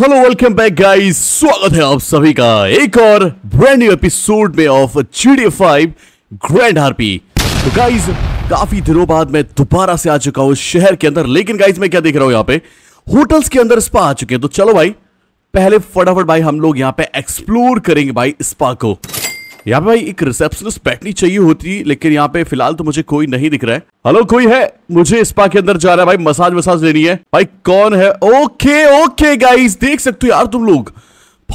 Hello welcome back guys स्वागत है आप सभी का एक और ब्रांड न्यू एपिसोड में of G D five Grand RP तो गाइस काफी दिनों बाद मैं दोबारा से आ चुका हूं शहर के अंदर लेकिन गाइस मैं क्या देख रहा हूं यहाँ पे होटल्स के अंदर स्पा आ चुके हैं तो चलो भाई पहले फटाफट भाई हम लोग यहाँ पे एक्सप्लोर करेंगे भाई स्पा को यहाँ पे भाई एक रिसेप्शनिस्ट बैठनी चाहिए होती लेकिन यहाँ पे फिलहाल तो मुझे कोई नहीं दिख रहा है हेलो कोई है मुझे स्पा के अंदर जा रहा है भाई मसाज वसाज लेनी है भाई कौन है ओके ओके गाइस देख सकते हो यार तुम लोग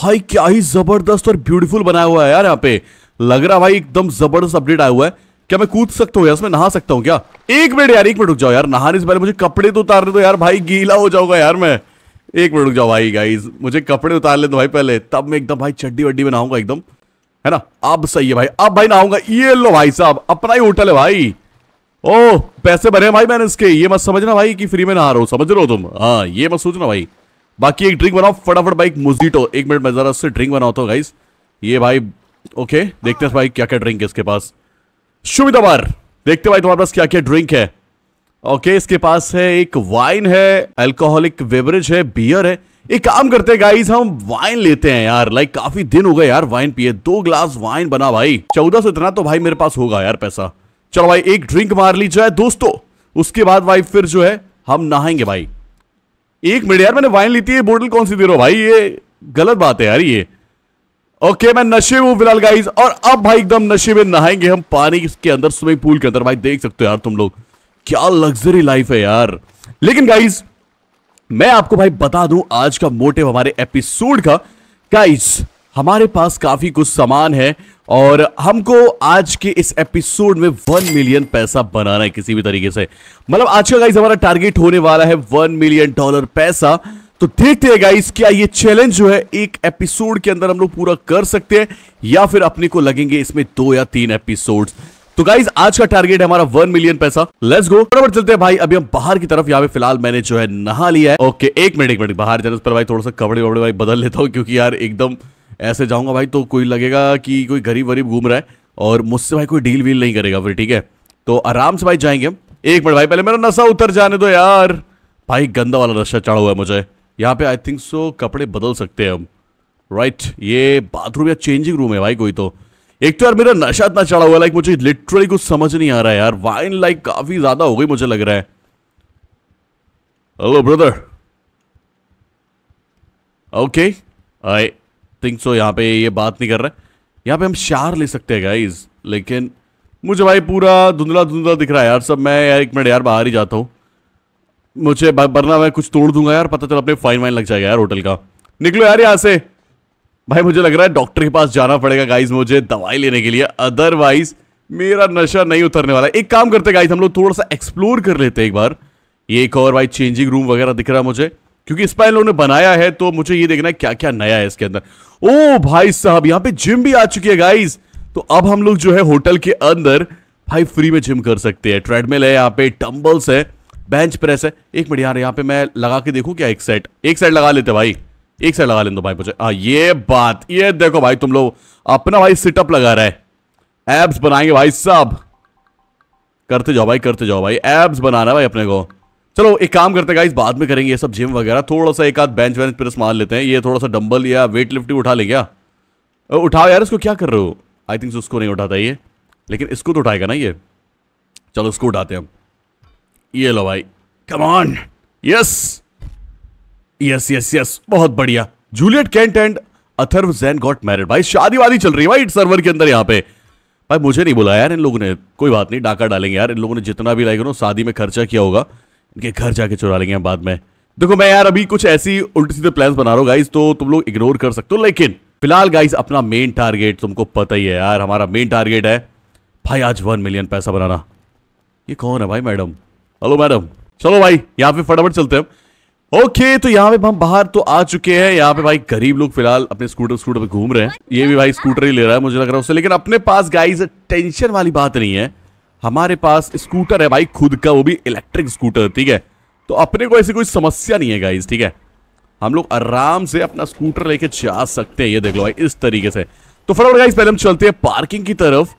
भाई क्या ही जबरदस्त और ब्यूटीफुल बनाया हुआ है यार यहाँ पे लग रहा भाई एकदम जबरदस्त अपडेट आया हुआ है क्या मैं कूद सकता हूँ इसमें नहा सकता हूँ क्या एक मिनट यार एक मिनट रुक जाओ यार नहाने से पहले मुझे कपड़े तो उतारने दो यार भाई गीला हो जाऊंगा यार मैं एक मिनट रुक जाओ भाई गाइज मुझे कपड़े उतार ले दो भाई पहले तब मैं एकदम भाई चड्डी वड्डी बनाऊंगा एकदम है ना अब सही है भाई अब भाई ना आऊंगा ये लो भाई साहब अपना ही होटल है भाई ओ पैसे भरे भाई मैंने इसके ये मत समझना भाई कि फ्री में आ रहा हूं समझ रहे हो तुम हाँ ये मत सोचना भाई बाकी एक ड्रिंक बनाओ फटाफट भाई मुजीटो एक मिनट में जरा से ड्रिंक बनाता हूँ गाइस ये भाई ओके देखते हैं भाई क्या क्या ड्रिंक है इसके पास शुभिदाबार देखते भाई तुम्हारे पास क्या क्या ड्रिंक है ओके इसके पास है एक वाइन है अल्कोहलिक बेवरेज है बियर है एक काम करते हैं गाइस हम वाइन लेते हैं यार लाइक काफी दिन हो गए यार वाइन पिए दो ग्लास वाइन बना भाई चौदह सौ इतना तो भाई मेरे पास होगा यार पैसा चलो भाई एक ड्रिंक मार ली जाए दोस्तों उसके बाद भाई फिर जो है हम नहाएंगे भाई एक मिनट यार मैंने वाइन ली थी ये कौन सी दे रहा भाई ये गलत बात है यार ये ओके मैं नशे में हूं फिलहाल गाइज और अब भाई एकदम नशे में नहाएंगे हम पानी के अंदर स्विमिंग पूल के अंदर भाई देख सकते हो यार तुम लोग क्या लग्जरी लाइफ है यार लेकिन गाइज मैं आपको भाई बता दूं आज का मोटिव हमारे एपिसोड का गाइस हमारे पास काफी कुछ सामान है और हमको आज के इस एपिसोड में वन मिलियन पैसा बनाना है किसी भी तरीके से मतलब आज का गाइस हमारा टारगेट होने वाला है वन मिलियन डॉलर पैसा तो देखते हैं गाइस क्या ये चैलेंज जो है एक एपिसोड के अंदर हम लोग पूरा कर सकते हैं या फिर अपने को लगेंगे इसमें दो या तीन एपिसोड्स तो गाइज आज का टारगेट है हमारा वन मिलियन पैसा लेट्स गो बराबर चलते हैं भाई अभी हम बाहर की तरफ यहाँ पे फिलहाल मैंने जो है नहा लिया है ओके एक मिनट एक मिनट बाहर जाने पर भाई थोड़ा सा कपड़े वपड़े भाई बदल लेता हूँ क्योंकि यार एकदम ऐसे जाऊंगा भाई तो कोई लगेगा कि कोई गरीब वरीब घूम रहा है और मुझसे भाई कोई डील वील नहीं करेगा फिर ठीक है तो आराम से भाई जाएंगे हम एक मिनट भाई पहले मेरा नशा उतर जाने दो यार भाई गंदा वाला नशा चढ़ा हुआ है मुझे यहाँ पे आई थिंक सो कपड़े बदल सकते हैं हम राइट ये बाथरूम या चेंजिंग रूम है भाई कोई तो एक तो यार मेरा नशा इतना चढ़ा हुआ लाइक मुझे लिटरली कुछ समझ नहीं आ रहा है यार वाइन लाइक काफी ज्यादा हो गई मुझे लग रहा है hello brother okay I think so यहाँ पे ये बात नहीं कर रहा यहाँ पे हम शार ले सकते हैं गाइज लेकिन मुझे भाई पूरा धुंधला धुंधला दिख रहा है यार सब मैं यार एक मिनट यार बाहर ही जाता हूँ मुझे वरना मैं कुछ तोड़ दूंगा यार पता चल अपने फाइन वाइन लग जाएगा यार होटल का निकलो यार यहाँ से भाई मुझे लग रहा है डॉक्टर के पास जाना पड़ेगा गाइज मुझे दवाई लेने के लिए अदरवाइज मेरा नशा नहीं उतरने वाला एक काम करते गाइज हम लोग थोड़ा सा एक्सप्लोर कर लेते हैं एक बार ये एक और भाई चेंजिंग रूम वगैरह दिख रहा है मुझे क्योंकि इस पर लोगों ने बनाया है तो मुझे ये देखना है क्या क्या नया है इसके अंदर ओ भाई साहब यहाँ पे जिम भी आ चुकी है गाइज तो अब हम लोग जो है होटल के अंदर भाई फ्री में जिम कर सकते हैं ट्रेडमिल है यहाँ पे टम्बल्स है बेंच प्रेस है एक मिनट यार यहाँ पे मैं लगा के देखू क्या एक सेट एक सेट लगा लेते भाई एक साइड लगा लें दो भाई आ, ये बात ये देखो भाई तुम लोग अपना भाई सिटअप लगा रहे है एब्स बनाएंगे भाई सब करते जाओ भाई करते जाओ भाई एब्स बनाना है भाई अपने को चलो एक काम करते हैं गाइस बाद में करेंगे ये सब जिम वगैरह थोड़ा सा एक आध बेंच वेंच प्रेस मार लेते हैं ये थोड़ा सा डंबल या वेट लिफ्टिंग उठा लेंगे क्या उठाओ यार इसको क्या कर रहे हो आई थिंक उसको नहीं उठाता ये लेकिन इसको तो उठाएगा ना ये चलो इसको उठाते हैं हम ये लो भाई come on yes yes yes yes बहुत बढ़िया Juliet Kent and Atharva Jain got married भाई शादी वादी चल रही है भाई सर्वर के अंदर यहाँ पे भाई मुझे नहीं बुलाया यार इन लोगों ने कोई बात नहीं डाका डालेंगे यार इन लोगों ने जितना भी लाइक नो शादी में खर्चा किया होगा इनके घर जाके चुरा लेंगे बाद में देखो मैं यार अभी कुछ ऐसी उल्टी सीधे प्लान्स बना रहा हूँ गाइज तो तुम लोग इग्नोर कर सकते हो लेकिन फिलहाल गाइज अपना मेन टारगेट तुमको पता ही है यार हमारा मेन टारगेट है भाई आज वन मिलियन पैसा बनाना ये कौन है भाई मैडम हेलो मैडम चलो भाई यहाँ पे फटाफट चलते हैं ओके okay, तो यहाँ पे हम बाहर तो आ चुके हैं यहाँ पे भाई गरीब लोग फिलहाल अपने स्कूटर स्कूटर पे घूम रहे हैं ये भी भाई स्कूटर ही ले रहा है मुझे लग रहा है उससे लेकिन अपने पास गाइस टेंशन वाली बात नहीं है हमारे पास स्कूटर है भाई खुद का वो भी इलेक्ट्रिक स्कूटर ठीक है तो अपने को ऐसी कोई समस्या नहीं है गाइज ठीक है हम लोग आराम से अपना स्कूटर लेके जा सकते हैं ये देख लो भाई इस तरीके से तो फटाफट गाइज पहले हम चलते हैं पार्किंग की तरफ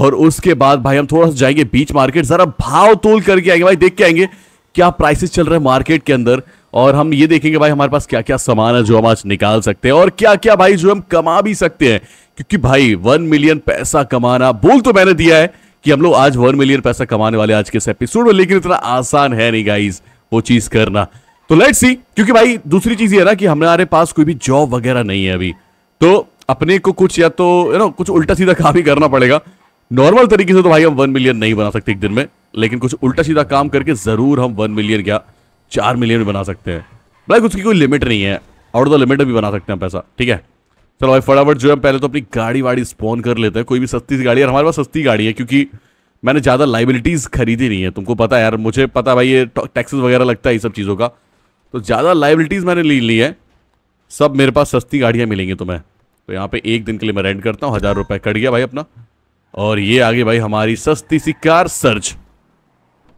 और उसके बाद भाई हम थोड़ा सा जाएंगे बीच मार्केट जरा भाव तोल करके आएंगे भाई देख के आएंगे क्या प्राइसेस चल रहे हैं मार्केट के अंदर और हम ये देखेंगे भाई हमारे पास क्या क्या सामान है जो हम आज निकाल सकते हैं और क्या क्या भाई जो हम कमा भी सकते हैं क्योंकि भाई वन मिलियन पैसा कमाना बोल तो मैंने दिया है कि हम लोग आज वन मिलियन पैसा कमाने वाले आज के इस एपिसोड में लेकिन इतना आसान है नहीं गाइज वो चीज करना तो लेट सी क्योंकि भाई दूसरी चीज ये ना कि हमारे पास कोई भी जॉब वगैरह नहीं है अभी तो अपने को कुछ या तो यू नो कुछ उल्टा सीधा काम ही करना पड़ेगा नॉर्मल तरीके से तो भाई हम वन मिलियन नहीं बना सकते एक दिन में लेकिन कुछ उल्टा सीधा काम करके जरूर हम वन मिलियन क्या चार मिलियन भी बना सकते हैं भाई उसकी कोई लिमिट नहीं है आउट ऑफ द लिमिट भी बना सकते हैं पैसा ठीक है चलो भाई फटाफट जो है पहले तो अपनी गाड़ी वाड़ी स्पॉन कर लेते हैं कोई भी सस्ती सी गाड़ी है हमारे पास सस्ती गाड़ी है क्योंकि मैंने ज़्यादा लाइबिलिटीज़ खरीदी नहीं है तुमको पता है यार मुझे पता भाई ये टैक्सेस वगैरह लगता है ये सब चीज़ों का तो ज़्यादा लाइबिलिटीज़ मैंने ली ली है सब मेरे पास सस्ती गाड़ियाँ मिलेंगी तुम्हें तो यहाँ पे एक दिन के लिए मैं रेंट करता हूँ हज़ार रुपये कट गया भाई अपना और ये आगे भाई हमारी सस्ती सी कार सर्च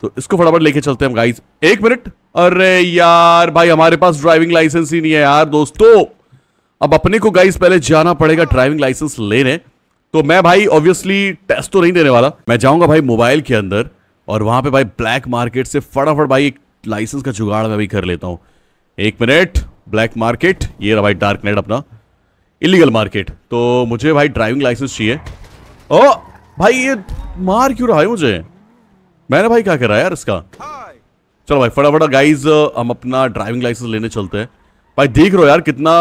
तो इसको फटाफट लेके चलते हैं हम गाइस एक मिनट अरे यार भाई हमारे पास ड्राइविंग लाइसेंस ही नहीं है यार दोस्तों अब अपने को गाइस पहले जाना पड़ेगा ड्राइविंग लाइसेंस लेने तो मैं भाई ऑब्वियसली टेस्ट तो नहीं देने वाला मैं जाऊंगा भाई मोबाइल के अंदर और वहां पे भाई ब्लैक मार्केट से फटाफट भाई एक लाइसेंस का जुगाड़ मैं भी कर लेता हूँ एक मिनट ब्लैक मार्केट ये रहा भाई डार्क नेट अपना इलीगल मार्केट तो मुझे भाई ड्राइविंग लाइसेंस चाहिए ओ भाई ये मार क्यों रहा है मुझे मैंने भाई क्या करा यार इसका चलो भाई फटाफट गाइज हम अपना ड्राइविंग लाइसेंस लेने चलते हैं भाई देख रहे हो यार कितना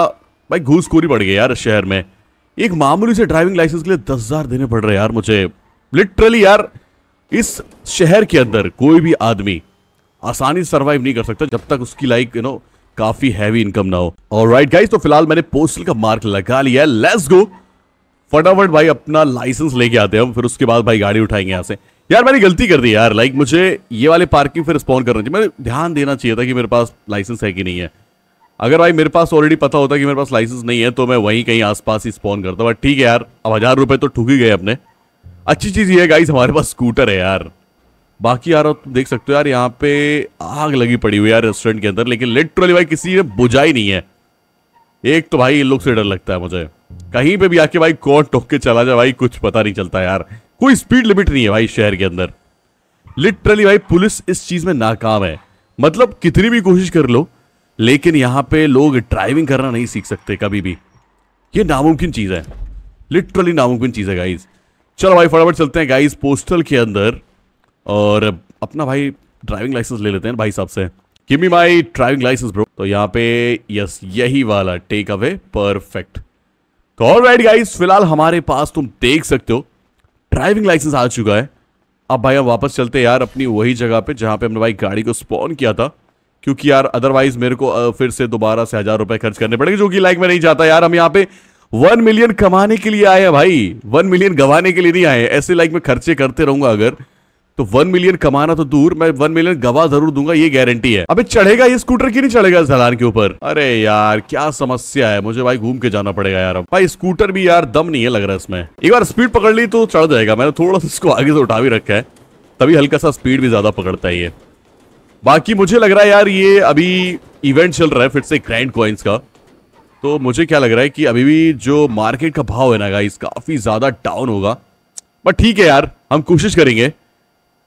भाई घूसखोरी बढ़ गई यार शहर में एक मामूली से ड्राइविंग लाइसेंस के लिए दस हज़ार देने पड़ रहे यार मुझे लिटरली यार इस शहर के अंदर कोई भी आदमी आसानी से सर्वाइव नहीं कर सकता जब तक उसकी लाइक यू नो काफी हैवी इनकम ना हो और राइट गाइज तो फिलहाल मैंने पोस्टल का मार्क लगा लिया है लेट्स गो फटाफट भाई अपना लाइसेंस लेके आते हैं फिर उसके बाद भाई गाड़ी उठाएंगे यहाँ से यार मैंने गलती कर दी यार लाइक मुझे ये वाले पार्किंग फिर रिस्पॉन्ड करना चाहिए मैंने ध्यान देना चाहिए था कि मेरे पास लाइसेंस है कि नहीं है अगर भाई मेरे पास ऑलरेडी पता होता कि मेरे पास लाइसेंस नहीं है तो मैं वहीं कहीं आसपास ही स्पॉन करता बट ठीक है यार अब हज़ार रुपए तो ठूक ही गए अपने अच्छी चीज़ ये है गाइस हमारे पास स्कूटर है यार बाकी यार तुम देख सकते हो यार यहाँ पे आग लगी पड़ी हुई यार रेस्टोरेंट के अंदर लेकिन लिटरली भाई किसी ने बुझाई नहीं है एक तो भाई इन लोग से डर लगता है मुझे कहीं पे भी आके भाई कौन टोक के चला जाए भाई कुछ पता नहीं चलता यार कोई स्पीड लिमिट नहीं है भाई शहर के अंदर लिटरली भाई पुलिस इस चीज में नाकाम है मतलब कितनी भी कोशिश कर लो लेकिन यहां पे लोग ड्राइविंग करना नहीं सीख सकते कभी भी ये नामुमकिन चीज़ है लिटरली नामुमकिन चीज़ है गाइज चलो भाई फटाफट चलते हैं गाइज पोस्टल के अंदर और अपना भाई ड्राइविंग लाइसेंस ले लेते हैं भाई साहब से give my driving licence bro तो यहाँ पे यस यही वाला टेक अवे परफेक्ट तो ऑल राइट गाइज फिलहाल हमारे पास तुम देख सकते हो ड्राइविंग लाइसेंस आ चुका है अब भाई हम वापस चलते हैं यार अपनी वही जगह पे जहाँ पे हमने भाई गाड़ी को स्पॉन किया था क्योंकि यार अदरवाइज मेरे को फिर से दोबारा से हज़ार रुपए खर्च करने पड़ेंगे जो कि लाइक में नहीं जाता यार हम यहाँ पे वन मिलियन कमाने के लिए आए हैं भाई वन मिलियन गंवाने के लिए नहीं आए ऐसे लाइक में खर्चे करते रहूंगा अगर तो वन मिलियन कमाना तो दूर मैं वन मिलियन गवा जरूर दूंगा ये गारंटी है अबे चढ़ेगा ये स्कूटर की नहीं चढ़ेगा ढलान के ऊपर अरे यार क्या समस्या है मुझे भाई घूम के जाना पड़ेगा यार भाई स्कूटर भी यार दम नहीं है लग रहा है इसमें एक बार स्पीड पकड़ ली तो चढ़ जाएगा मैंने थोड़ा सा इसको आगे से उठा भी रखा है तभी हल्का सा स्पीड भी ज्यादा पकड़ता है ये बाकी मुझे लग रहा है यार ये अभी इवेंट चल रहा है फिर से ग्रैंड कॉइन्स का तो मुझे क्या लग रहा है कि अभी भी जो मार्केट का भाव है ना गाइस काफी ज्यादा डाउन होगा बट ठीक है यार हम कोशिश करेंगे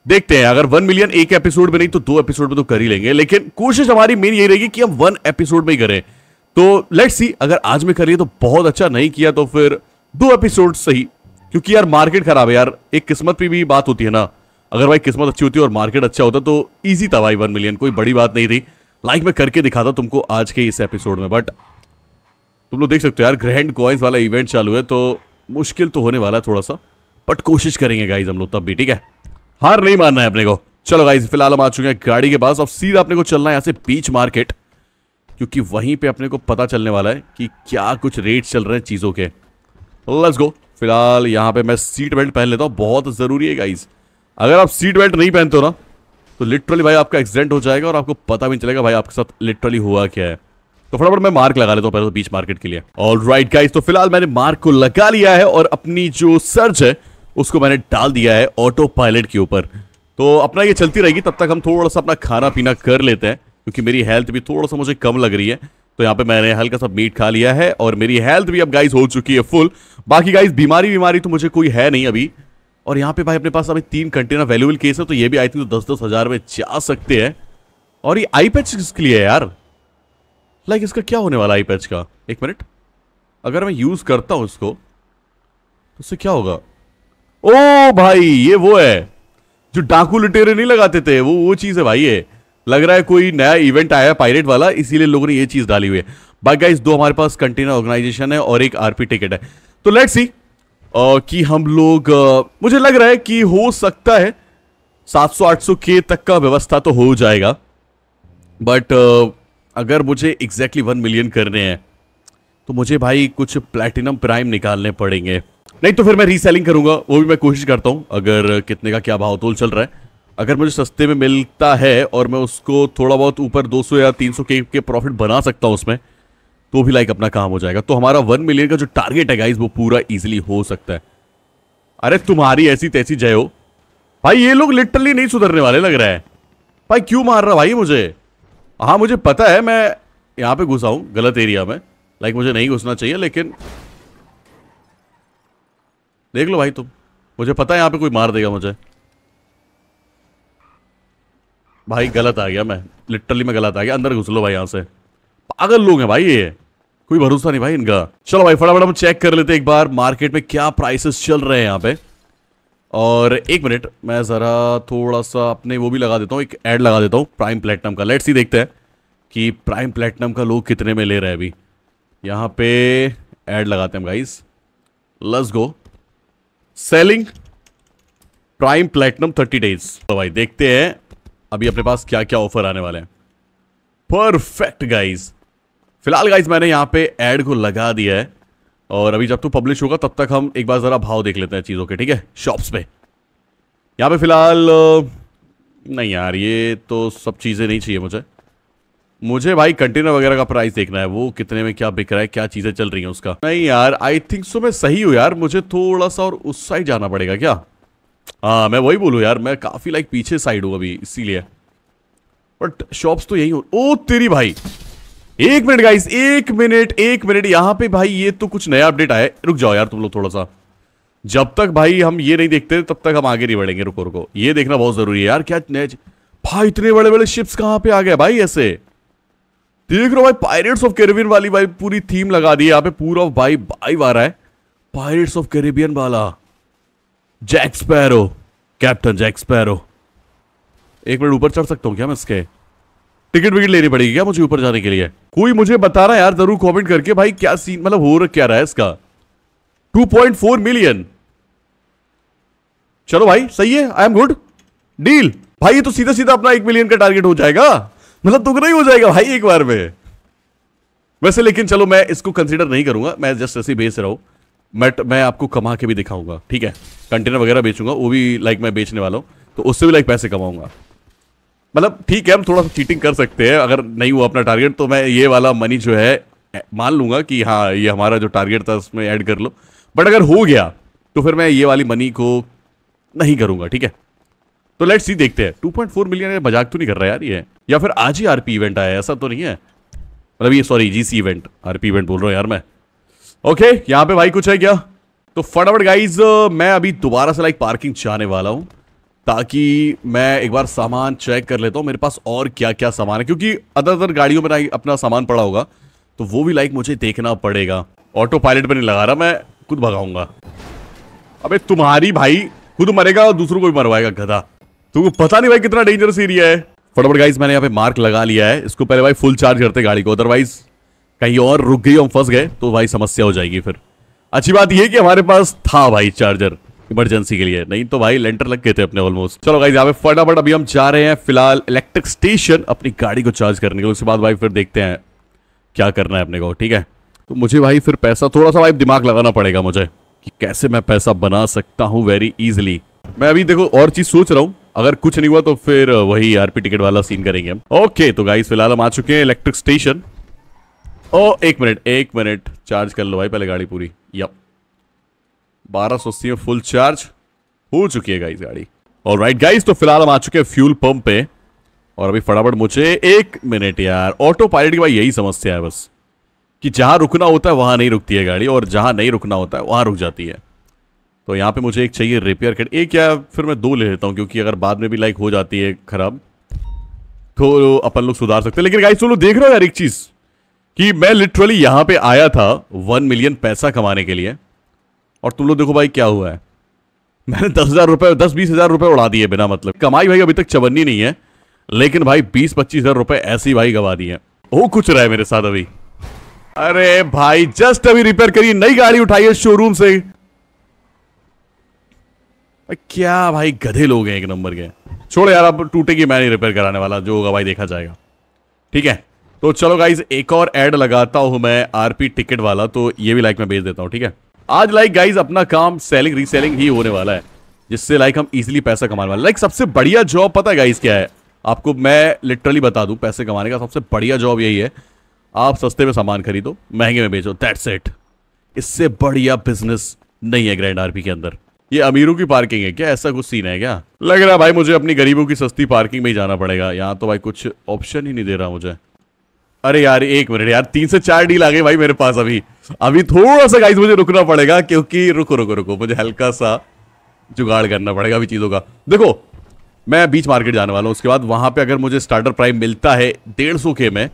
देखते हैं अगर वन मिलियन एक एपिसोड में नहीं तो दो एपिसोड में तो कर ही लेंगे लेकिन कोशिश हमारी मेन यही रहेगी कि हम वन एपिसोड में ही करें तो लेट्स सी अगर आज में करिए तो बहुत अच्छा नहीं किया तो फिर दो एपिसोड सही क्योंकि यार मार्केट खराब है यार एक किस्मत पे भी बात होती है ना अगर भाई किस्मत अच्छी होती और मार्केट अच्छा होता तो ईजी था भाई वन मिलियन कोई बड़ी बात नहीं थी लाइक में करके दिखाता तुमको आज के इस एपिसोड में बट तुम लोग देख सकते हो यार ग्रैंड कॉइन्स वाला इवेंट चालू है तो मुश्किल तो होने वाला है थोड़ा सा बट कोशिश करेंगे गाइज हम लोग तब भी ठीक है हार नहीं मानना है अपने को चलो गाइज फिलहाल हम आ चुके हैं गाड़ी के पास अब सीधा अपने को चलना है यहाँ से बीच मार्केट क्योंकि वहीं पे अपने को पता चलने वाला है कि क्या कुछ रेट चल रहे हैं चीज़ों के लेट्स गो फिलहाल यहाँ पे मैं सीट बेल्ट पहन लेता हूँ बहुत ज़रूरी है गाइज अगर आप सीट बेल्ट नहीं पहनते हो ना तो लिटरली भाई आपका एक्सीडेंट हो जाएगा और आपको पता भी नहीं चलेगा भाई आपके साथ लिटरली हुआ क्या है तो फटाफट मैं मार्क लगा लेता हूँ पहले तो बीच मार्केट के लिए ऑल राइट गाइज तो फिलहाल मैंने मार्क को लगा लिया है और अपनी जो सर्च है उसको मैंने डाल दिया है ऑटो पायलट के ऊपर तो अपना ये चलती रहेगी तब तक हम थोड़ा सा अपना खाना पीना कर लेते हैं क्योंकि मेरी हेल्थ भी थोड़ा सा मुझे कम लग रही है तो यहाँ पे मैंने हल्का सा मीट खा लिया है और मेरी हेल्थ भी अब गाइस हो चुकी है फुल बाकी गाइस बीमारी बीमारी तो मुझे कोई है नहीं अभी और यहाँ पे भाई अपने पास अभी तीन कंटेनर वैल्यूबल केस है तो ये भी आई थिंक तो दस दस हज़ार में जा सकते हैं और ये आई पैच किसके लिए है यार लाइक इसका क्या होने वाला आई पैच का एक मिनट अगर मैं यूज़ करता हूँ इसको तो उससे क्या होगा ओ भाई ये वो है जो डाकू लुटेरे नहीं लगाते थे वो वो चीज है भाई ये लग रहा है कोई नया इवेंट आया है पायरेट वाला इसीलिए लोगों ने ये चीज डाली हुई है बाकी गाइस दो हमारे पास कंटेनर ऑर्गेनाइजेशन है और एक आरपी टिकट है तो लेट सी कि हम लोग आ, मुझे लग रहा है कि हो सकता है 700-800 के तक का व्यवस्था तो हो जाएगा बट uh, अगर मुझे एग्जैक्टली वन मिलियन करने हैं तो मुझे भाई कुछ प्लेटिनम प्राइम निकालने पड़ेंगे नहीं तो फिर मैं रीसेलिंग करूंगा वो भी मैं कोशिश करता हूँ अगर कितने का क्या भाव तोल चल रहा है अगर मुझे सस्ते में मिलता है और मैं उसको थोड़ा बहुत ऊपर 200 या 300 के के प्रॉफिट बना सकता हूँ उसमें तो भी लाइक अपना काम हो जाएगा तो हमारा वन मिलियन का जो टारगेट है गाइज वो पूरा इजिली हो सकता है अरे तुम्हारी ऐसी तैसी जय हो भाई ये लोग लिटरली नहीं सुधरने वाले लग रहे हैं भाई क्यों मार रहा भाई मुझे हाँ मुझे पता है मैं यहाँ पे घुसा हूँ गलत एरिया में लाइक मुझे नहीं घुसना चाहिए लेकिन देख लो भाई तुम मुझे पता है यहाँ पे कोई मार देगा मुझे भाई गलत आ गया मैं लिटरली मैं गलत आ गया अंदर घुस लो भाई यहाँ से पागल लोग हैं भाई ये कोई भरोसा नहीं भाई इनका चलो भाई फटाफट हम चेक कर लेते एक बार मार्केट में क्या प्राइसेस चल रहे हैं यहाँ पे और एक मिनट मैं ज़रा थोड़ा सा अपने वो भी लगा देता हूँ एक ऐड लगा देता हूँ प्राइम प्लेटनम का लेट्स ही देखते हैं कि प्राइम प्लेटनम का लोग कितने में ले रहे हैं अभी यहाँ पे ऐड लगाते हैं guys let's go selling prime platinum thirty days तो भाई देखते हैं अभी अपने पास क्या क्या ऑफर आने वाले हैं परफेक्ट गाइज फिलहाल गाइज मैंने यहां पे एड को लगा दिया है और अभी जब तो पब्लिश होगा तब तक हम एक बार ज़रा भाव देख लेते हैं चीज़ों के ठीक है शॉप्स पे यहां पे फिलहाल नहीं यार ये तो सब चीज़ें नहीं चाहिए मुझे मुझे भाई कंटेनर वगैरह का प्राइस देखना है वो कितने में क्या बिक रहा है क्या चीजें चल रही है उसका नहीं यार आई थिंक सो मैं सही हूँ यार मुझे थोड़ा सा और उस साइड जाना पड़ेगा क्या हाँ मैं वही बोलूँ यार मैं काफी लाइक पीछे साइड हूँ अभी इसीलिए बट शॉप्स तो यही हो ओ तेरी भाई एक मिनट गाइस एक मिनट एक मिनट यहाँ पे भाई ये तो कुछ नया अपडेट आया रुक जाओ यार तुम लोग थोड़ा सा जब तक भाई हम ये नहीं देखते तब तक हम आगे नहीं बढ़ेंगे रुको रुको ये देखना बहुत जरूरी है यार क्या भाई इतने बड़े बड़े शिप्स कहाँ पे आ गए भाई ऐसे देख रहा भाई पायरेट्स ऑफ कैरेबियन वाली भाई पूरी थीम लगा दी यहाँ पे पूरा भाई भाई आ रहा है पायरेट्स ऑफ कैरेबियन वाला Jack Sparrow captain Jack Sparrow एक मिनट ऊपर चढ़ सकता हूँ क्या मैं इसके टिकट विकेट लेनी पड़ेगी क्या मुझे ऊपर जाने के लिए कोई मुझे बता रहा है यार जरूर कॉमेंट करके भाई क्या सीन मतलब हो रहा क्या रहा है इसका फोर मिलियन चलो भाई सही है आई एम गुड डील भाई ये तो सीधा सीधा अपना एक मिलियन का टारगेट हो जाएगा मतलब दुगना ही हो जाएगा भाई एक बार में वैसे लेकिन चलो मैं इसको कंसीडर नहीं करूंगा मैं जस्ट ऐसे बेच रहा हूँ बट मैं आपको कमा के भी दिखाऊंगा ठीक है कंटेनर वगैरह बेचूंगा वो भी लाइक मैं बेचने वाला हूँ तो उससे भी लाइक पैसे कमाऊंगा मतलब ठीक है हम थोड़ा सा चीटिंग कर सकते हैं अगर नहीं हुआ अपना टारगेट तो मैं ये वाला मनी जो है मान लूंगा कि हाँ ये हमारा जो टारगेट था उसमें ऐड कर लो बट अगर हो गया तो फिर मैं ये वाली मनी को नहीं करूंगा ठीक है तो लेट्स सी देखते हैं 2.4 मिलियन मजाक तो नहीं कर रहा यार ये या फिर आज ही आरपी इवेंट आया ऐसा तो नहीं है मतलब ये sorry GC event RP event बोल रहा हूँ यार मैं ओके यहाँ पे भाई कुछ है क्या तो फटाफट गाइज मैं अभी दोबारा से लाइक पार्किंग जाने वाला हूँ ताकि मैं एक बार सामान चेक कर लेता हूँ मेरे पास और क्या क्या सामान है क्योंकि अदर अदर गाड़ियों में अपना सामान पड़ा होगा तो वो भी लाइक मुझे देखना पड़ेगा ऑटो पायलट पर नहीं लगा रहा मैं खुद भगाऊंगा अबे तुम्हारी भाई खुद मरेगा और दूसरों को भी मरवाएगा गधा तुमको पता नहीं भाई कितना डेंजरस एरिया है फटाफट गाइज मैंने यहाँ पे मार्क लगा लिया है इसको पहले भाई फुल चार्ज करते गाड़ी को अदरवाइज कहीं और रुक गई हम फंस गए तो भाई समस्या हो जाएगी फिर अच्छी बात यह कि हमारे पास था भाई चार्जर इमरजेंसी के लिए नहीं तो भाई लेंटर लग गए थे अपने ऑलमोस्ट चलो भाई यहाँ पे फटाफट अभी हम जा रहे हैं फिलहाल इलेक्ट्रिक स्टेशन अपनी गाड़ी को चार्ज करने के उसके बाद भाई फिर देखते हैं क्या करना है अपने को ठीक है तो मुझे भाई फिर पैसा थोड़ा सा भाई दिमाग लगाना पड़ेगा मुझे कि कैसे मैं पैसा बना सकता हूँ वेरी इजिली मैं अभी देखो और चीज़ सोच रहा हूँ अगर कुछ नहीं हुआ तो फिर वही आरपी टिकट वाला सीन करेंगे हम ओके तो गाइस फिलहाल हम आ चुके हैं इलेक्ट्रिक स्टेशन ओ एक मिनट एक मिनट चार्ज कर लो भाई पहले गाड़ी पूरी यप बारह सौ अस्सी में फुल चार्ज हो चुकी है गाइस गाड़ी और राइट गाइस तो फिलहाल हम आ चुके हैं फ्यूल पंप पे और अभी फटाफट मुझे एक मिनट यार ऑटो पायलट की भाई यही समस्या है बस कि जहां रुकना होता है वहां नहीं रुकती है गाड़ी और जहां नहीं रुकना होता है वहां रुक जाती है तो यहाँ पे मुझे एक चाहिए रिपेयर किट एक या फिर मैं दो ले लेता हूँ क्योंकि अगर बाद में भी लाइक हो जाती है ख़राब तो अपन लोग सुधार सकते हैं लेकिन गाइस लोग देख रहे हो यार एक चीज़ कि मैं लिटरली यहाँ पे आया था वन मिलियन पैसा कमाने के लिए और तुम लोग देखो भाई क्या हुआ है मैंने दस हज़ार रुपये दस बीस हज़ार रुपये उड़ा दिए बिना मतलब कमाई भाई अभी तक चवन्नी नहीं है लेकिन भाई बीस पच्चीस हज़ार रुपये ऐसे ही भाई गवा दिए हो कुछ रहा है मेरे साथ अभी अरे भाई जस्ट अभी रिपेयर करिए नई गाड़ी उठाइए शोरूम से क्या भाई गधे लोग हैं एक नंबर के छोड़ यार अब टूटेगी मैं नहीं रिपेयर कराने वाला जो होगा भाई देखा जाएगा ठीक है तो चलो गाइज एक और एड लगाता हूं मैं आरपी टिकट वाला तो ये भी लाइक मैं भेज देता हूँ ठीक है आज लाइक गाइज अपना काम सेलिंग रीसेलिंग ही होने वाला है जिससे लाइक हम इजिली पैसा कमाने वाले लाइक सबसे बढ़िया जॉब पता है गाइज क्या है आपको मैं लिटरली बता दू पैसे कमाने का सबसे बढ़िया जॉब यही है आप सस्ते में सामान खरीदो महंगे में बेचो दैट्स इट इससे बढ़िया बिजनेस नहीं है ग्रैंड आरपी के अंदर ये अमीरों की पार्किंग है क्या ऐसा कुछ सीन है क्या लग रहा है भाई मुझे अपनी गरीबों की सस्ती पार्किंग में ही जाना पड़ेगा यहाँ तो भाई कुछ ऑप्शन ही नहीं दे रहा मुझे अरे यार एक मिनट यार तीन से चार डील आ गई भाई मेरे पास अभी अभी थोड़ा सा गाइस मुझे रुकना पड़ेगा क्योंकि रुको रुको रुको मुझे हल्का सा जुगाड़ करना पड़ेगा अभी चीज़ों का देखो मैं बीच मार्केट जाने वाला हूँ उसके बाद वहां पे अगर मुझे स्टार्टर प्राइम मिलता है डेढ़ सौ के में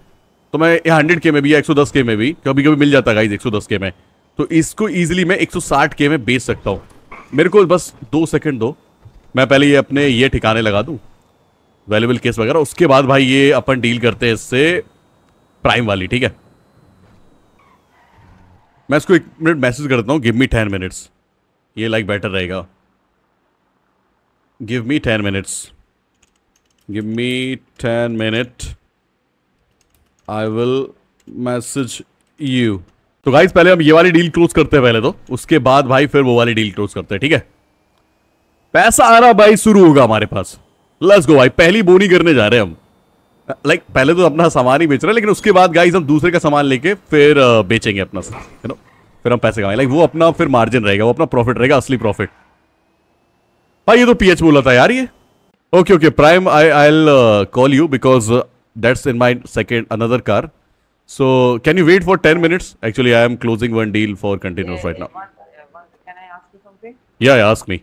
तो मैं हंड्रेड के में भी या एक सौ दस के में भी कभी कभी मिल जाता है गाइज एक के में तो इसको इजिली मैं एक सौ साठ के में बेच सकता हूँ मेरे को बस दो सेकंड दो मैं पहले ये अपने ये ठिकाने लगा दूं वेलेबल केस वगैरह उसके बाद भाई ये अपन डील करते हैं इससे प्राइम वाली ठीक है मैं इसको एक मिनट मैसेज करता हूँ गिव मी टेन मिनट्स ये लाइक बेटर रहेगा give me ten minutes give me ten minute I will message you तो गाइज पहले हम ये वाली डील क्लोज करते हैं पहले तो उसके बाद भाई फिर वो वाली डील क्लोज करते हैं ठीक है पैसा आ रहा भाई शुरू होगा हमारे पास लस गो भाई पहली बोनी करने जा रहे हैं हम लाइक like, पहले तो अपना सामान ही बेच रहे हैं लेकिन उसके बाद गाइज हम दूसरे का सामान लेके फिर uh, बेचेंगे अपना नो फिर हम पैसे कमाएंगे लाइक वो अपना फिर मार्जिन रहेगा वो अपना प्रॉफिट रहेगा असली प्रॉफिट भाई ये तो पीएच बोला था यार ये okay okay prime I I call you because that's in my second another car So can you wait for 10 minutes? Actually, I am closing one deal for containers yeah, right yeah, now. One, uh, one, can I ask you something? Yeah, yeah ask me. Uh,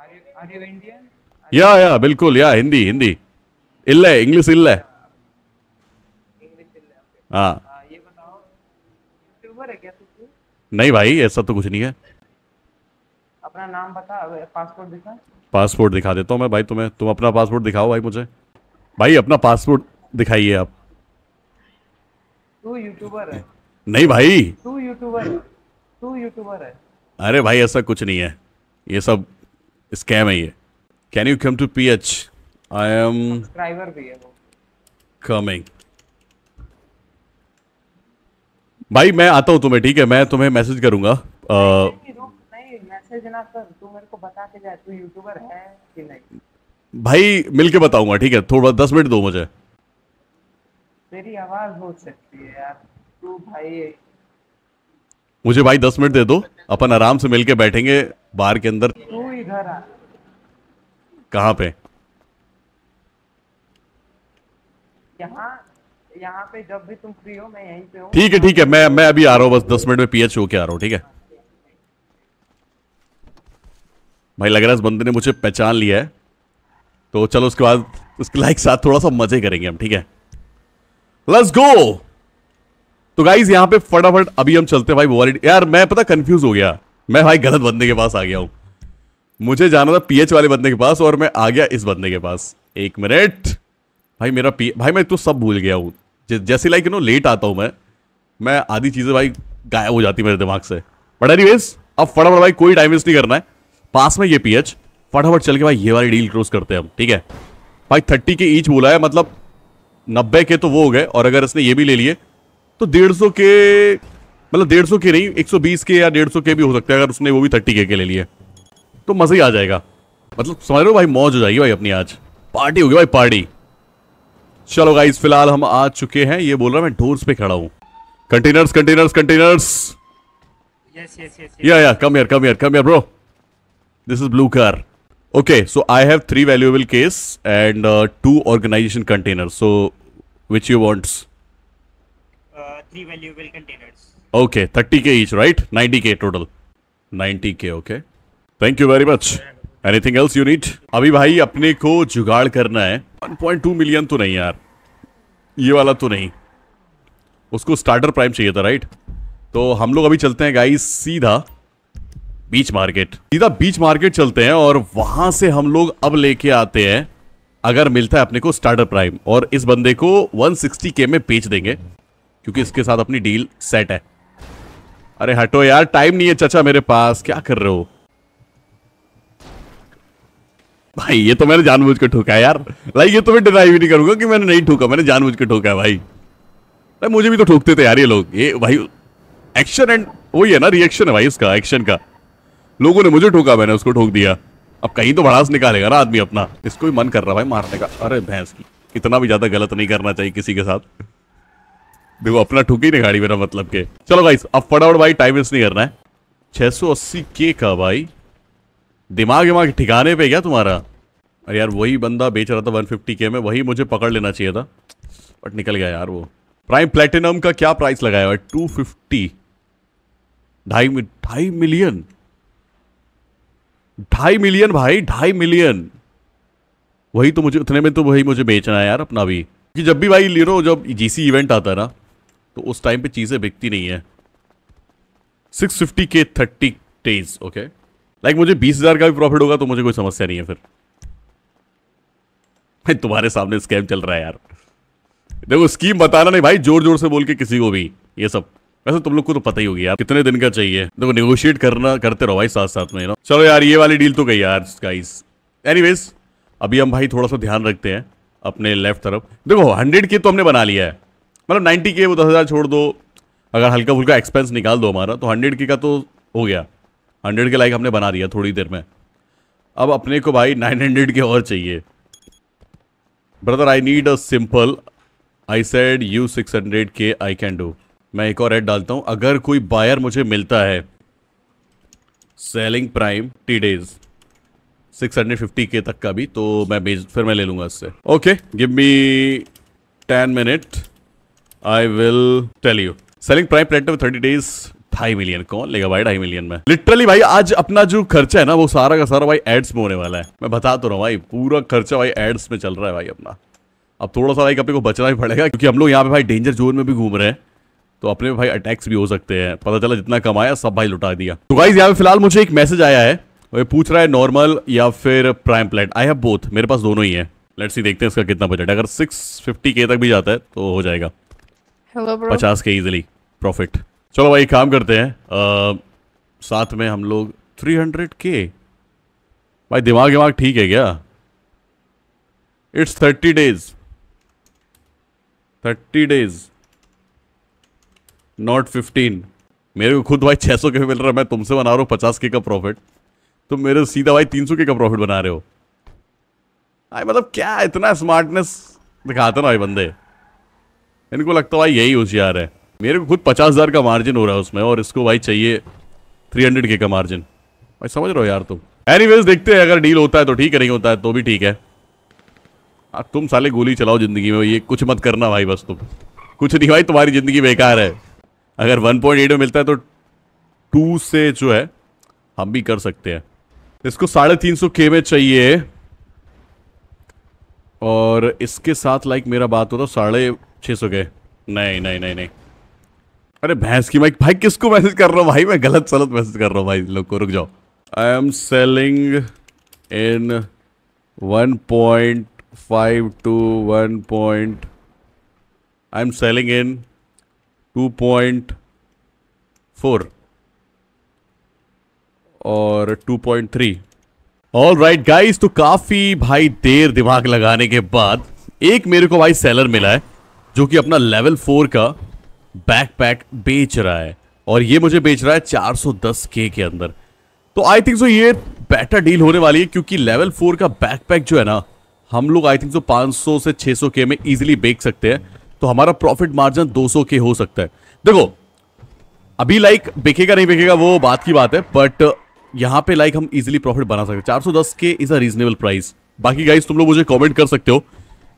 are, you, are you Indian? Are yeah, you... yeah, bilkul. yeah, Hindi, Hindi. Illa, English illa. है. English illa. है. हाँ. ये नहीं भाई, ऐसा तो कुछ नहीं है. अपना नाम बता, पासपोर्ट दिखा. पासपोर्ट दिखा देता हूँ मैं भाई तुम्हें तुम अपना पासपोर्ट दिखाओ भाई मुझे भाई अपना पासपोर्ट दिखाइए आप तू यूट्यूबर है नहीं भाई तू यूट्यूबर है तू यूट्यूबर है अरे भाई ऐसा कुछ नहीं है ये सब स्कैम है ये can you come to P H I M subscriber भी है वो कमिंग भाई मैं आता हूँ तुम्हें ठीक है मैं तुम्हें मैसेज करूंगा भाई मिलके बताऊंगा ठीक है थोड़ा दस मिनट दो मुझे तेरी आवाज हो सकती है यार तू भाई मुझे भाई दस मिनट दे दो अपन आराम से मिलके बैठेंगे बाहर के अंदर तू इधर आ कहाँ पे यहाँ यहाँ पे जब भी तुम फ्री हो मैं यहीं पे हूँ ठीक है ठीक है मैं मैं अभी आ रहा हूँ बस दस मिनट में पीएच होके आ रहा हूँ ठीक है भाई लग रहा है इस बंदे ने मुझे पहचान लिया है तो चलो उसके बाद उसके लाइक साथ थोड़ा सा मजे करेंगे हम ठीक है लेट्स गो तो गाइज यहां पे फटाफट अभी हम चलते हैं भाई वॉलेट यार मैं पता कंफ्यूज हो गया मैं भाई गलत बंदे के पास आ गया हूं मुझे जाना था पीएच वाले बंदे के पास और मैं आ गया इस बंदे के पास एक मिनट भाई मेरा पी भाई मैं तो सब भूल गया हूँ जैसे लाइक यू नो लेट आता हूँ मैं मैं आधी चीज़ें भाई गायब हो जाती मेरे दिमाग से बट एनी वेज अब फटाफट भाई कोई टाइम वेस्ट नहीं करना है पास में ये पीएच फटाफट चल के भाई ये वाली डील क्लोज करते हैं हम ठीक है भाई थर्टी के ईच बोला है मतलब नब्बे के तो वो हो गए और अगर इसने ये भी ले लिए तो डेढ़ सौ के मतलब डेढ़ सौ के नहीं एक सौ बीस के या डेढ़ सौ के भी हो सकते हैं अगर उसने वो भी थर्टी के, के ले लिए तो मज़ा ही आ जाएगा मतलब समझ रहे हो भाई मौज हो जाएगी भाई अपनी आज पार्टी होगी भाई पार्टी चलो गाइस फिलहाल हम आ चुके हैं ये बोल रहा मैं डोर्स पे खड़ा हूँ कंटेनर्स कंटेनर्स कंटेनर्स या कम यार कम यार कम यार bro this is blue car okay so I have three valuable case and two organisation container so which you want? Uh, three valuable containers. Okay, 30k each, right? 90k total. 90k, okay. Thank you very much. Anything else you need? अभी भाई अपने को जुगाड़ करना है 1.2 million तो नहीं यार ये वाला तो नहीं उसको स्टार्टर प्राइम चाहिए था राइट तो हम लोग अभी चलते हैं गाइस सीधा बीच मार्केट सीधा बीच मार्केट चलते हैं और वहां से हम लोग अब लेके आते हैं अगर मिलता है अपने को स्टार्टर प्राइम और इस बंदे को 160 के में बेच देंगे क्योंकि इसके साथ अपनी डील सेट है अरे हटो यार टाइम नहीं है चाचा मेरे पास क्या कर रहे हो भाई ये तो मैंने जानबूझ के ठोका है यार भाई ये तो मैं डिनाई भी नहीं करूंगा कि मैंने नहीं ठोका मैंने जानबूझ के ठोका है भाई मुझे भी तो ठोकते थे यार ये लोग ये भाई एक्शन एंड वही है ना रिएक्शन है भाई इसका एक्शन का लोगों ने मुझे ठोका मैंने उसको ठोक दिया अब कहीं तो भड़ास निकालेगा ना आदमी अपना इसको भी मन कर रहा भाई मारने का अरे भैंस की इतना भी ज्यादा गलत नहीं करना चाहिए किसी के साथ देखो अपना ठुकी नहीं गाड़ी मेरा मतलब के चलो भाई अब फटाफट भाई टाइम वेस्ट नहीं करना है छह के का भाई दिमाग विमाग ठिकाने पे क्या तुम्हारा अरे यार वही बंदा बेच रहा था वन के में वही मुझे पकड़ लेना चाहिए था बट निकल गया यार वो प्राइम प्लेटिनम का क्या प्राइस लगाया हुआ है टू फिफ्टी ढाई ढाई मिलियन ढाई मिलियन भाई ढाई मिलियन वही तो मुझे उतने में तो वही मुझे बेचना है यार अपना भी कि जब भी भाई ले रो जब जीसी इवेंट आता है ना तो उस टाइम पे चीज़ें बिकती नहीं है six fifty K thirty days okay like मुझे बीस हज़ार का भी प्रॉफिट होगा तो मुझे कोई समस्या नहीं है फिर भाई तुम्हारे सामने स्कैम चल रहा है यार देखो स्कीम बताना नहीं भाई जोर जोर से बोल के किसी को भी ये सब वैसे तुम लोग को तो पता ही होगी यार कितने दिन का चाहिए देखो नेगोशिएट करना करते रहो भाई साथ साथ में ना चलो यार ये वाली डील तो गई यार गाइस एनीवेज अभी हम भाई थोड़ा सा ध्यान रखते हैं अपने लेफ्ट तरफ देखो हंड्रेड के तो हमने बना लिया है मतलब नाइन्टी के वो दस हज़ार छोड़ दो अगर हल्का फुल्का एक्सपेंस निकाल दो हमारा तो हंड्रेड के का तो हो गया हंड्रेड के लाइक हमने बना दिया थोड़ी देर में अब अपने को भाई नाइन हंड्रेड के और चाहिए brother I need a simple I said you six hundred K I can do मैं एक और एड डालता हूं अगर कोई बायर मुझे मिलता है सेलिंग प्राइम टी डेज 650 के तक का भी तो मैं बेच फिर मैं ले लूंगा इससे okay give me 10 minute I will tell you selling prime plate thirty days ढाई मिलियन कौन लेगा भाई ढाई मिलियन में लिटरली भाई आज अपना जो खर्चा है ना वो सारा का सारा भाई एड्स में होने वाला है मैं बता तो रहा हूँ भाई पूरा खर्चा भाई एड्स में चल रहा है भाई अपना अब थोड़ा सा भाई अपने को बचना भी पड़ेगा क्योंकि हम लोग यहाँ पे भाई डेंजर जोन में भी घूम रहे हैं तो अपने भाई अटैक्स भी हो सकते हैं पता चला जितना कमाया सब भाई लुटा दिया तो गाइज यहाँ पे फिलहाल मुझे एक मैसेज आया है वो पूछ रहा है नॉर्मल या फिर prime plate I have both मेरे पास दोनों ही है लेट्स सी देखते हैं इसका कितना बजट अगर 650 के तक भी जाता है तो हो जाएगा पचास के इजिली प्रॉफिट चलो भाई काम करते हैं आ, साथ में हम लोग 300 के भाई दिमाग दिमाग ठीक है क्या it's thirty days thirty days not fifteen मेरे को खुद भाई छः सौ के मिल रहा है मैं तुमसे बना रहा हूँ पचास के का प्रॉफिट तुम तो मेरे सीधा भाई तीन सौ के का प्रॉफिट बना रहे हो आई मतलब क्या इतना स्मार्टनेस दिखाते ना भाई बंदे इनको लगता भाई यही होशियार है मेरे को खुद पचास हज़ार का मार्जिन हो रहा है उसमें और इसको भाई चाहिए थ्री हंड्रेड के का मार्जिन भाई समझ रहे हो यार तुम वेज देखते हैं अगर डील होता है तो ठीक है नहीं होता है तो भी ठीक है हाँ, तुम साले गोली चलाओ जिंदगी में ये कुछ मत करना भाई बस तुम कुछ नहीं भाई तुम्हारी जिंदगी बेकार है अगर वन पॉइंट एट में मिलता है तो टू से जो है हम भी कर सकते हैं इसको साढ़े तीन सौ के में चाहिए और इसके साथ लाइक मेरा बात हो तो साढ़े छः सौ के नहीं नहीं नहीं नहीं अरे भैंस की माइक भाई किसको मैसेज कर रहा हूँ भाई मैं गलत सलत मैसेज कर रहा हूँ भाई लोग को रुक जाओ I am selling in one point five two one point I am selling in two point four और two point three all right guys तो काफी भाई देर दिमाग लगाने के बाद एक मेरे को भाई सेलर मिला है जो कि अपना लेवल फोर का बैकपैक बेच रहा है और ये मुझे बेच रहा है 410 के के अंदर तो आई थिंक सो ये बेटर डील होने वाली है क्योंकि लेवल फोर का बैकपैक जो है ना हम लोग आई थिंक सो 500 से 600 के में इजीली बेच सकते हैं तो हमारा प्रॉफिट मार्जिन 200 के हो सकता है देखो अभी लाइक बिकेगा नहीं बिकेगा वो बात की बात है बट यहां पे लाइक हम इजिली प्रॉफिट बना सकते सौ दस K is a reasonable price बाकी गाइस तुम लोग मुझे कमेंट कर सकते हो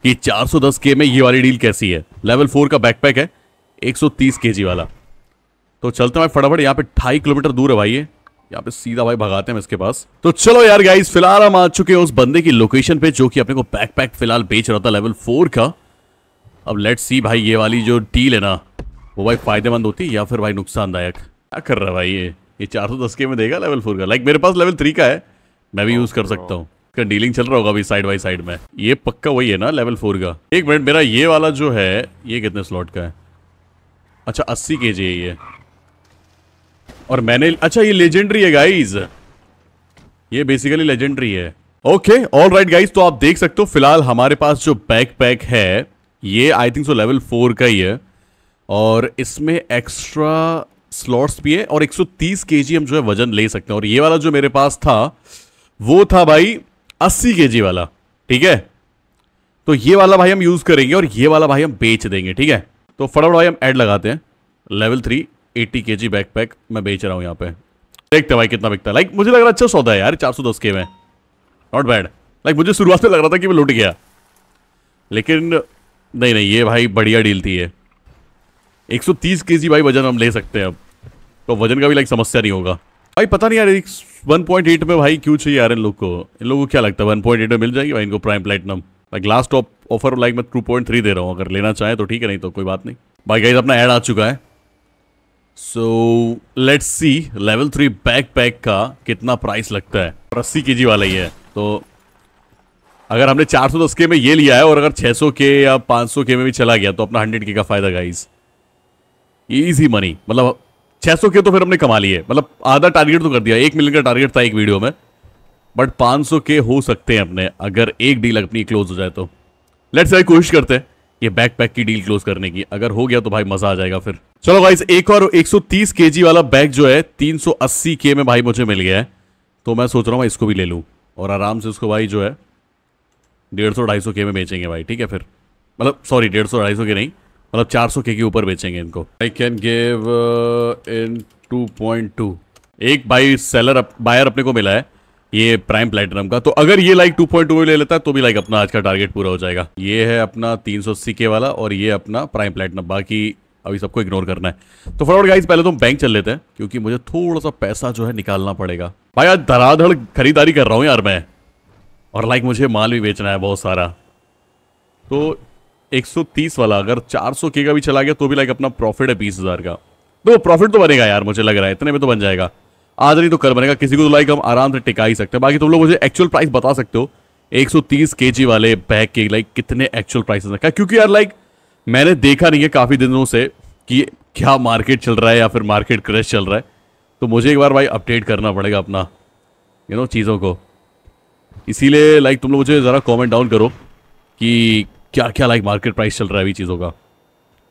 कि 410 के में ये वाली डील कैसी है लेवल फोर का बैकपैक है 130 केजी वाला तो चलते भाई फटाफट यहाँ पे ढाई किलोमीटर दूर है भाई यहाँ पे सीधा भाई भगाते हैं इसके पास तो चलो यार गाइस फिलहाल हम आ चुके हैं उस बंदे की लोकेशन पे जो कि अपने को बैकपैक फिलहाल बेच रहा था लेवल फोर का अब लेट सी भाई ये वाली जो डील है ना वो भाई फायदेमंद होती है या फिर भाई नुकसानदायक क्या कर रहा है भाई ये ये चार सौ दस के में देगा लेवल फोर का लाइक मेरे पास लेवल थ्री का है मैं भी यूज कर सकता हूँ इसका डीलिंग चल रहा होगा अभी साइड बाई साइड में ये पक्का वही है ना लेवल फोर का एक मिनट मेरा ये वाला जो है ये कितने स्लॉट का है अच्छा अस्सी के जी है ये और मैंने अच्छा ये लेजेंडरी है गाइज ये बेसिकली लेजेंडरी है ओके ऑल राइट गाइज तो आप देख सकते हो फिलहाल हमारे पास जो बैकपैक है ये I think so level four का ही है और इसमें एक्स्ट्रा स्लॉट्स भी है और 130 केजी हम जो है वजन ले सकते हैं और ये वाला जो मेरे पास था वो था भाई 80 केजी वाला ठीक है तो ये वाला भाई हम यूज़ करेंगे और ये वाला भाई हम बेच देंगे ठीक है तो फटाफट भाई हम ऐड लगाते हैं लेवल थ्री एट्टी के जी बैकपैक मैं बेच रहा हूँ यहाँ पे देखते हैं भाई कितना बिकता है लाइक मुझे लग रहा है अच्छा सौदा है यार चार दस के में नॉट बैड लाइक मुझे शुरुआत में लग रहा था कि मैं लुट गया लेकिन नहीं नहीं ये भाई बढ़िया डील थी ये 130 केजी भाई वजन हम ले सकते हैं अब तो वजन का भी लाइक समस्या नहीं होगा भाई पता नहीं यार वन पॉइंट एट में भाई क्यों चाहिए यार इन लोग को इन लोगों को क्या लगता है वन पॉइंट एट में मिल जाएगी भाई इनको prime platinum like last of offer like मैं टू पॉइंट थ्री दे रहा हूँ अगर लेना चाहें तो ठीक है नहीं तो कोई बात नहीं भाई गाइज अपना ऐड आ चुका है so let's see level three back का कितना प्राइस लगता है अस्सी के वाला ही है तो अगर हमने चार सौ दस के में ये लिया है और अगर सौ के या पांच सौ के में भी चला गया तो अपना हंड्रेड के का फायदा गाइज इजी मनी मतलब सौ के तो फिर हमने कमा लिए मतलब आधा टारगेट तो कर दिया एक मिलियन का टारगेट था एक वीडियो में बट पांच सौ के हो सकते हैं अपने अगर एक डील अपनी क्लोज हो जाए तो लेट्स भाई कोशिश करते हैं ये बैकपैक की डील क्लोज करने की अगर हो गया तो भाई मजा आ जाएगा फिर चलो भाई एक और 130 केजी वाला बैग जो है 380 के में भाई मुझे मिल गया है तो मैं सोच रहा हूँ इसको भी ले लूँ और आराम से उसको भाई जो है डेढ़ सौ ढाई सौ के में बेचेंगे भाई ठीक है फिर मतलब सॉरी डेढ़ सौ ढाई सौ के नहीं मतलब चार सौ के के ऊपर बेचेंगे इनको I can give in two point two एक बाई सेलर अप, बायर अपने को मिला है ये प्राइम प्लेटिनम का तो अगर ये लाइक टू पॉइंट टू ले लेता है तो भी लाइक अपना आज का टारगेट पूरा हो जाएगा ये है अपना तीन सौ अस्सी के वाला और ये अपना प्राइम प्लेटिनम बाकी अभी सबको इग्नोर करना है तो फटाफट गाइस पहले तो हम बैंक चल लेते हैं क्योंकि मुझे थोड़ा सा पैसा जो है निकालना पड़ेगा भाई आज धराधड़ खरीदारी कर रहा हूँ यार मैं और लाइक मुझे माल भी बेचना है बहुत सारा तो 130 वाला अगर 400 के का भी चला गया तो भी लाइक अपना प्रॉफिट है बीस हज़ार का तो प्रॉफिट तो बनेगा यार मुझे लग रहा है इतने में तो बन जाएगा आज नहीं तो कल बनेगा किसी को तो लाइक हम आराम से टिका ही सकते हैं बाकी तुम लोग मुझे एक्चुअल प्राइस बता सकते हो 130 केजी वाले बैग के लाइक कितने एक्चुअल प्राइस रखा है क्योंकि यार लाइक मैंने देखा नहीं है काफ़ी दिनों से कि क्या मार्केट चल रहा है या फिर मार्केट क्रैश चल रहा है तो मुझे एक बार भाई अपडेट करना पड़ेगा अपना यू नो चीज़ों को इसीलिए लाइक तुम लोग मुझे ज़रा कमेंट डाउन करो कि क्या क्या लाइक मार्केट प्राइस चल रहा है अभी चीज़ों का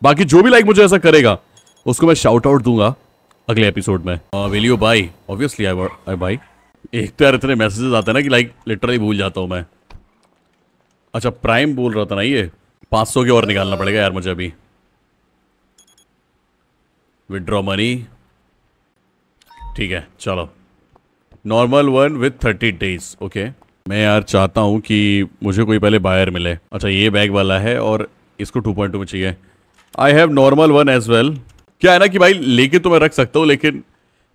बाकी जो भी लाइक मुझे ऐसा करेगा उसको मैं शाउट आउट दूंगा अगले एपिसोड में will you buy obviously I buy एक तो यार इतने मैसेजेस आते हैं ना कि लाइक लिटरली भूल जाता हूँ मैं अच्छा प्राइम बोल रहा था ना ये पाँच के और निकालना पड़ेगा यार मुझे अभी विदड्रॉ मनी ठीक है चलो normal one with thirty days okay मैं यार चाहता हूँ कि मुझे कोई पहले बायर मिले अच्छा ये बैग वाला है और इसको टू पॉइंट टू में चाहिए I have normal one as well क्या है ना कि भाई लेके तो मैं रख सकता हूँ लेकिन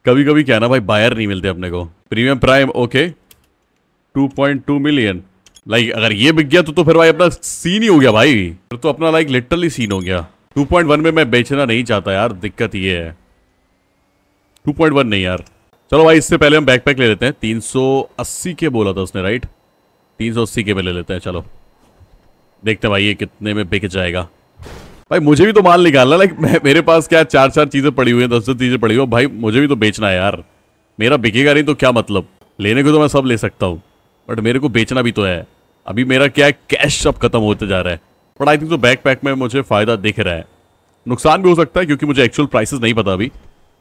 कभी कभी क्या है ना भाई बायर नहीं मिलते अपने को premium prime okay two point two million like अगर ये बिक गया तो तो फिर भाई अपना सीन ही हो गया भाई फिर तो अपना लाइक लिटरली सीन हो गया टू में मैं बेचना नहीं चाहता यार दिक्कत ये है टू नहीं यार चलो भाई इससे पहले हम बैकपैक ले लेते हैं 380 के बोला था उसने राइट 380 के में ले लेते हैं चलो देखते हैं भाई ये कितने में बिक जाएगा भाई मुझे भी तो माल निकालना लाइक मेरे पास क्या चार चार चीज़ें पड़ी हुई हैं दस दस चीज़ें पड़ी हुई भाई मुझे भी तो बेचना है यार मेरा बिकेगा नहीं तो क्या मतलब लेने को तो मैं सब ले सकता हूँ बट मेरे को बेचना भी तो है अभी मेरा क्या है कैश सब खत्म होते जा रहा है बट आई थिंक तो बैक पैक में मुझे फ़ायदा दिख रहा है नुकसान भी हो सकता है क्योंकि मुझे एक्चुअल प्राइसेस नहीं पता अभी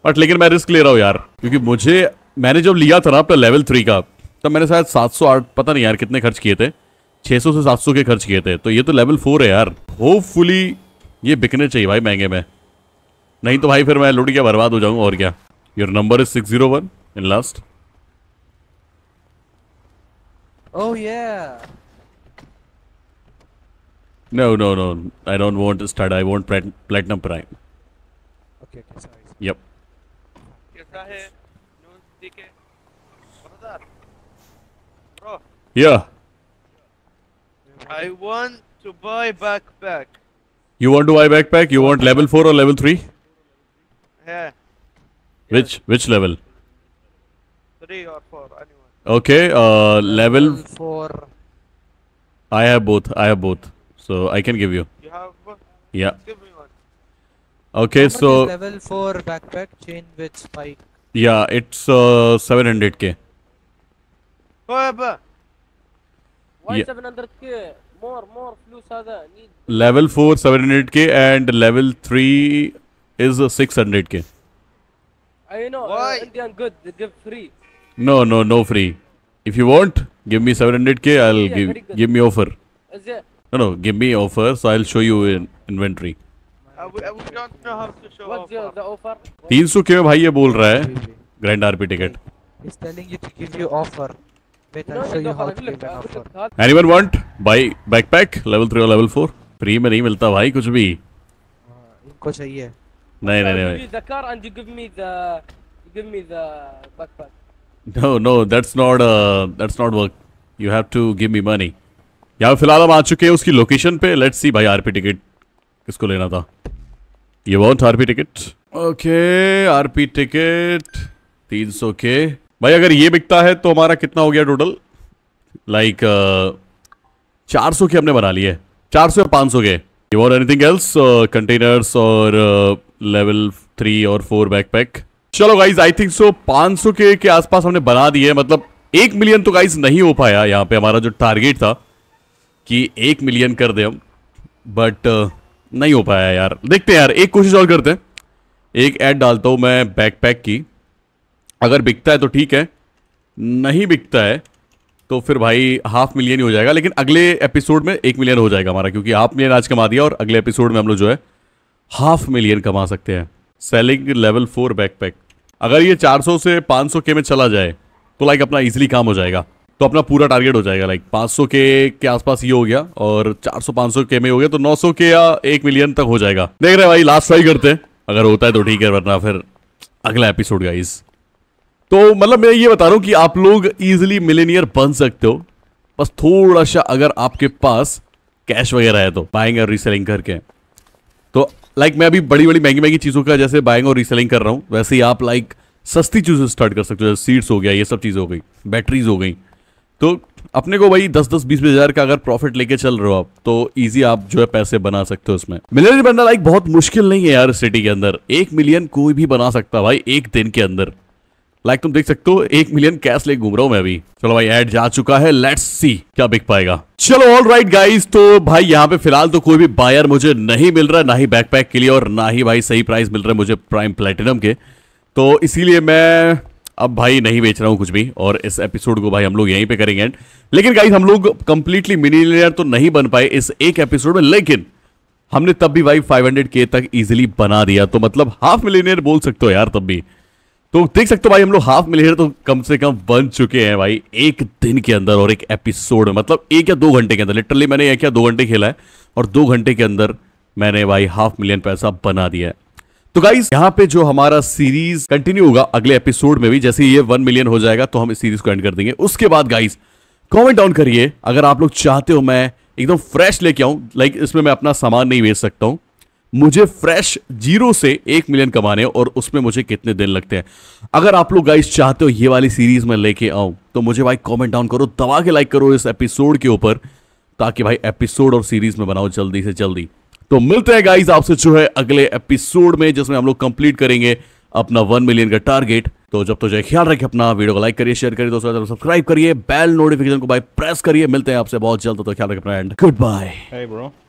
बट लेकिन मैं रिस्क ले रहा हूँ यार क्योंकि मुझे मैंने जब लिया था ना अपना लेवल थ्री का तब मैंने शायद सात सौ आठ पता नहीं यार कितने खर्च किए थे छः सौ से सात सौ के खर्च किए थे तो ये तो लेवल फोर है यार होपफुली ये बिकने चाहिए भाई महंगे में नहीं तो भाई फिर मैं लुट गया बर्बाद हो जाऊंगा और क्या your number is six zero one in last Oh yeah. No, no, no. I don't want to start. I want platinum prime. Okay, okay, sorry. Yep. Yeah. I want to buy backpack. You want to buy backpack? You want level 4 or level 3? Yeah. Which which level? 3 or 4, anyone. Okay, uh level 4. I have both. I have both. So I can give you. You have both? Yeah. Okay, so level four backpack chain with spike. Yeah, it's uh 700k. Why 700k? More, more flu sada. Need... Level four 700k and level three is 600k. I know. Uh, Why? Indian good. They give free. No, no, no free. If you want, give me 700k. I'll yeah, give give me offer. No, no, give me offer. So I'll show you in inventory. तीन सौ क्यों भाई ये बोल रहा है grand RP ticket any one want buy backpack level three और level four free में नहीं मिलता भाई कुछ भी नहीं नहीं नहीं मनी uh, यहां फिलहाल हम आ चुके हैं उसकी लोकेशन पे लेट्स सी भाई आरपी टिकट किसको लेना था ये want RP ticket okay RP ticket तीन सौ के भाई अगर ये बिकता है तो हमारा कितना हो गया टोटल लाइक uh, चार सौ के हमने बना लिए चार सौ या पांच सौ के you want anything else containers और लेवल uh, थ्री और फोर बैकपैक चलो गाइज आई थिंक सो सौ के के आसपास हमने बना दिए मतलब एक मिलियन तो गाइज नहीं हो पाया यहाँ पे हमारा जो टारगेट था कि एक मिलियन कर दे हम बट uh, नहीं हो पाया यार देखते हैं यार एक कोशिश और करते हैं एक ऐड डालता हूँ मैं बैकपैक की अगर बिकता है तो ठीक है नहीं बिकता है तो फिर भाई हाफ मिलियन ही हो जाएगा लेकिन अगले एपिसोड में एक मिलियन हो जाएगा हमारा क्योंकि हाफ मिलियन आज कमा दिया और अगले एपिसोड में हम लोग जो है हाफ मिलियन कमा सकते हैं सेलिंग लेवल फोर बैकपैक अगर ये 400 से 500 के में चला जाए तो लाइक अपना इजीली काम हो जाएगा तो अपना पूरा टारगेट हो जाएगा लाइक 500 के के आसपास ये हो गया और 400-500 के में हो गया तो 900 के या एक मिलियन तक हो जाएगा देख रहे हैं भाई लास्ट ट्राई करते हैं अगर होता है तो ठीक है वरना फिर अगला एपिसोड गाइस तो मतलब मैं ये बता रहा हूँ कि आप लोग इजिली मिलेनियर बन सकते हो बस थोड़ा सा अगर आपके पास कैश वगैरह है तो बाइंग और रीसेलिंग करके तो लाइक मैं अभी बड़ी बड़ी महंगी महंगी चीज़ों का जैसे बाइंग और रीसेलिंग कर रहा हूँ वैसे ही आप लाइक सस्ती चीज़ें स्टार्ट कर सकते हो जैसे सीड्स हो गया ये सब चीज़ हो गई बैटरीज हो गई तो अपने को भाई दस दस बीस बीस हजार का अगर प्रॉफिट लेके चल रहे हो आप तो इजी आप जो है पैसे बना सकते हो उसमें मिलियन बनना लाइक बहुत मुश्किल नहीं है यार सिटी के अंदर एक मिलियन कोई भी बना सकता भाई एक दिन के अंदर लाइक तुम देख सकते हो एक मिलियन कैश लेके घूम रहा हूं मैं अभी चलो भाई एड जा चुका है लेट्स सी क्या बिक पाएगा चलो ऑल राइट गाइज तो भाई यहाँ पे फिलहाल तो कोई भी बायर मुझे नहीं मिल रहा ना ही बैकपैक के लिए और ना ही भाई सही प्राइस मिल रहा है मुझे प्राइम प्लेटिनम के तो इसीलिए मैं अब भाई नहीं बेच रहा हूं कुछ भी और इस एपिसोड को भाई हम लोग यहीं पे करेंगे एंड लेकिन गाइस हम लोग कंप्लीटली मिलीनियर तो नहीं बन पाए इस एक एपिसोड में लेकिन हमने तब भी भाई 500 के तक इजीली बना दिया तो मतलब हाफ मिलीनियर बोल सकते हो यार तब भी तो देख सकते हो भाई हम लोग हाफ मिलीनियर तो कम से कम बन चुके हैं भाई एक दिन के अंदर और एक एपिसोड में मतलब एक या दो घंटे के अंदर लिटरली मैंने एक या दो घंटे खेला है और दो घंटे के अंदर मैंने भाई हाफ मिलियन पैसा बना दिया है तो गाइज यहाँ पे जो हमारा सीरीज कंटिन्यू होगा अगले एपिसोड में भी जैसे ये वन मिलियन हो जाएगा तो हम इस सीरीज को एंड कर देंगे उसके बाद गाइज कॉमेंट डाउन करिए अगर आप लोग चाहते हो मैं एकदम फ्रेश लेके आऊं लाइक इसमें मैं अपना सामान नहीं बेच सकता हूं मुझे फ्रेश जीरो से एक मिलियन कमाने और उसमें मुझे कितने दिन लगते हैं अगर आप लोग गाइस चाहते हो ये वाली सीरीज में लेके आऊं तो मुझे भाई कमेंट डाउन करो दबा के लाइक करो इस एपिसोड के ऊपर ताकि भाई एपिसोड और सीरीज में बनाओ जल्दी से जल्दी तो मिलते हैं गाइज आपसे जो है अगले एपिसोड में जिसमें हम लोग कंप्लीट करेंगे अपना वन मिलियन का टारगेट तो जब तो जय ख्याल रखिए अपना वीडियो को लाइक करिए शेयर करिए दोस्तों सब्सक्राइब करिए बेल नोटिफिकेशन को भाई प्रेस करिए मिलते हैं आपसे बहुत जल्द तो ख्याल रखिए अपना एंड गुड बाय